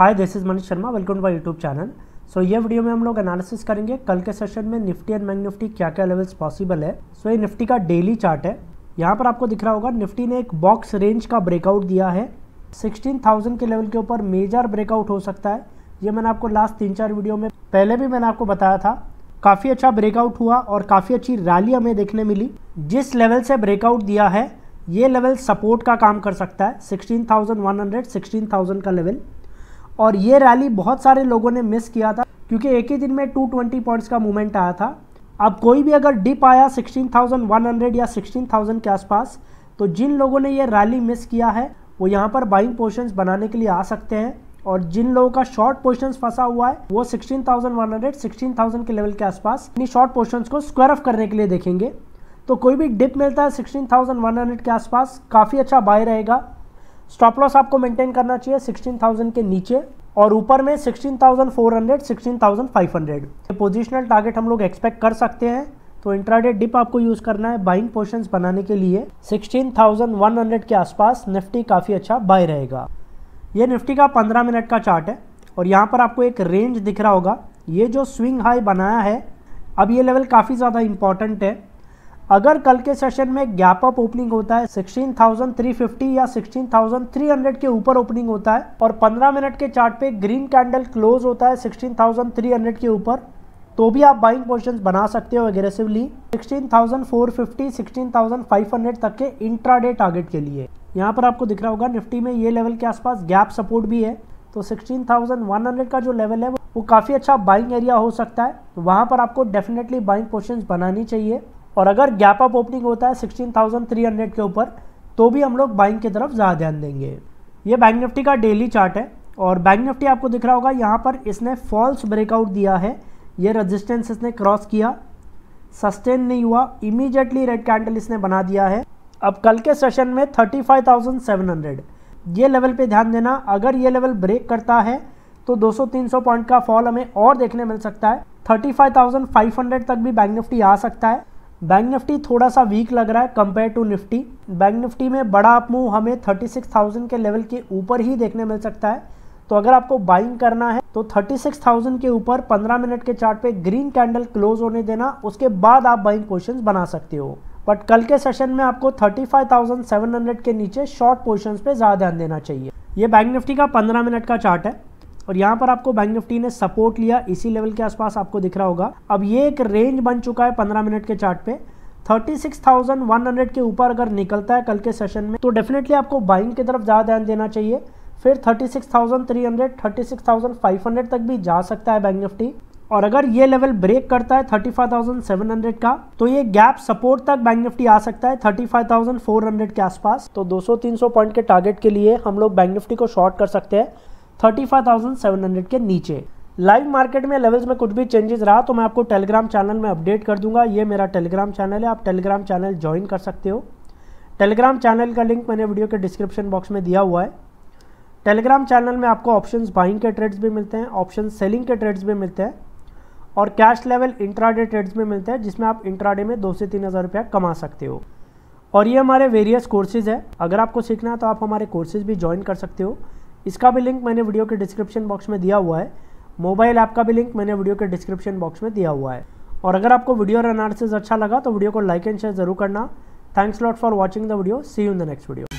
hi this is Manish Sharma welcome to my YouTube channel so ये video में हम लोग एनालिसिस करेंगे कल के सेशन में निफ्टी एंड बैंक निफ्टी क्या क्या लेवल्स पॉसिबल है सो so, ये निफ्टी का डेली चार्ट है यहाँ पर आपको दिख रहा होगा निफ्टी ने एक बॉक्स रेंज का ब्रेकआउट दिया है सिक्सटीन के लेवल के ऊपर मेजर ब्रेकआउट हो सकता है ये मैंने आपको लास्ट तीन चार वीडियो में पहले भी मैंने आपको बताया था काफ़ी अच्छा ब्रेकआउट हुआ और काफ़ी अच्छी रैली हमें देखने मिली जिस लेवल से ब्रेकआउट दिया है ये लेवल सपोर्ट का काम कर सकता है सिक्सटीन थाउजेंड का लेवल और ये रैली बहुत सारे लोगों ने मिस किया था क्योंकि एक ही दिन में 220 पॉइंट्स का मूवमेंट आया था अब कोई भी अगर डिप आया 16,100 या 16,000 के आसपास तो जिन लोगों ने ये रैली मिस किया है वो यहाँ पर बाइंग पोर्शन बनाने के लिए आ सकते हैं और जिन लोगों का शॉर्ट पोजिशन फंसा हुआ है वो 16,100 16,000 के लेवल के आसपास अपनी शॉर्ट पोर्शन को स्क्वायर ऑफ करने के लिए देखेंगे तो कोई भी डिप मिलता है हंड्रेड के आसपास काफ़ी अच्छा बाय रहेगा स्टॉप लॉस आपको मेंटेन करना चाहिए 16,000 के नीचे और ऊपर में 16,400, 16,500 पोजिशनल टारगेट हम लोग एक्सपेक्ट कर सकते हैं तो इंट्राडे डिप आपको यूज़ करना है बाइंग पोर्शन बनाने के लिए 16,100 के आसपास निफ्टी काफ़ी अच्छा बाय रहेगा ये निफ्टी का 15 मिनट का चार्ट है और यहाँ पर आपको एक रेंज दिख रहा होगा ये जो स्विंग हाई बनाया है अब ये लेवल काफ़ी ज़्यादा इंपॉर्टेंट है अगर कल के सेशन में गैप अप ओपनिंग होता है 16,350 या 16,300 के ऊपर ओपनिंग होता है और 15 मिनट के चार्ट पे ग्रीन कैंडल क्लोज होता है 16,300 के ऊपर तो भी आप बाइंग पोजिशन बना सकते हो एग्रेसिवली 16,450, 16,500 तक के इंट्राडे टारगेट के लिए यहाँ पर आपको दिख रहा होगा निफ्टी में ये लेवल के आसपास गैप सपोर्ट भी है तो 16,100 का जो लेवल है वो काफ़ी अच्छा बाइंग एरिया हो सकता है वहाँ पर आपको डेफिनेटली बाइंग पोजिशन बनानी चाहिए और अगर गैप अप ओपनिंग होता है 16,300 के ऊपर तो भी हम लोग बाइंग की तरफ ज़्यादा ध्यान देंगे ये बैंक निफ्टी का डेली चार्ट है और बैंक निफ्टी आपको दिख रहा होगा यहाँ पर इसने फॉल्स ब्रेकआउट दिया है ये रजिस्टेंस इसने क्रॉस किया सस्टेन नहीं हुआ इमीजिएटली रेड कैंडल इसने बना दिया है अब कल के सेशन में 35,700 ये लेवल पे ध्यान देना अगर ये लेवल ब्रेक करता है तो 200-300 पॉइंट का फॉल हमें और देखने मिल सकता है 35,500 तक भी बैंक निफ्टी आ सकता है बैंक निफ्टी थोड़ा सा वीक लग रहा है compare to Nifty bank Nifty में बड़ा अप मूव हमें 36,000 के लेवल के ऊपर ही देखने मिल सकता है तो अगर आपको बाइंग करना है तो 36,000 के ऊपर 15 मिनट के चार्ट पे ग्रीन कैंडल क्लोज होने देना उसके बाद आप बाइंग पोजिशन बना सकते हो बट कल के सेशन में आपको थर्टी के नीचे शॉर्ट पोजिशन पे ज़्यादा ध्यान देना चाहिए ये बैंक निफ्टी का पंद्रह मिनट का चार्ट है और यहाँ पर आपको बैंक निफ्टी ने सपोर्ट लिया इसी लेवल के आसपास आपको दिख रहा होगा अब ये एक रेंज बन चुका है पंद्रह मिनट के चार्ट पे 36,100 के ऊपर अगर निकलता है कल के सेशन में तो डेफिनेटली आपको बाइंग की तरफ ज़्यादा ध्यान देना चाहिए फिर 36,300, 36,500 तक भी जा सकता है बैंक निफ्टी और अगर ये लेवल ब्रेक करता है 35,700 का तो ये गैप सपोर्ट तक बैंक निफ्टी आ सकता है 35,400 के आसपास तो 200-300 पॉइंट के टारगेट के लिए हम लोग बैंक निफ्टी को शॉर्ट कर सकते हैं 35,700 के नीचे लाइव मार्केट में लेवल्स में कुछ भी चेंजेस रहा तो मैं आपको टेलीग्राम चैनल में अपडेट कर दूंगा ये मेरा टेलीग्राम चैनल है आप टेलीग्राम चैनल ज्वाइन कर सकते हो टेलीग्राम चैनल का लिंक मैंने वीडियो के डिस्क्रिप्शन बॉक्स में दिया हुआ है टेलीग्राम चैनल में आपको ऑप्शन बाइंग के ट्रेड्स भी मिलते हैं ऑप्शन सेलिंग के ट्रेड्स भी मिलते हैं और कैश लेवल इंट्राडे ट्रेड्स में मिलते हैं जिसमें आप इंट्राडे में दो से तीन हज़ार रुपया कमा सकते हो और ये हमारे वेरियस कोर्सेज है अगर आपको सीखना है तो आप हमारे कोर्सेज भी ज्वाइन कर सकते हो इसका भी लिंक मैंने वीडियो के डिस्क्रिप्शन बॉक्स में दिया हुआ है मोबाइल ऐप का भी लिंक मैंने वीडियो के डिस्क्रिप्शन बॉक्स में दिया हुआ है और अगर आपको वीडियो और एनालिसिस अच्छा लगा तो वीडियो को लाइक एंड शेयर जरूर करना thanks lot for watching the video see you in the next video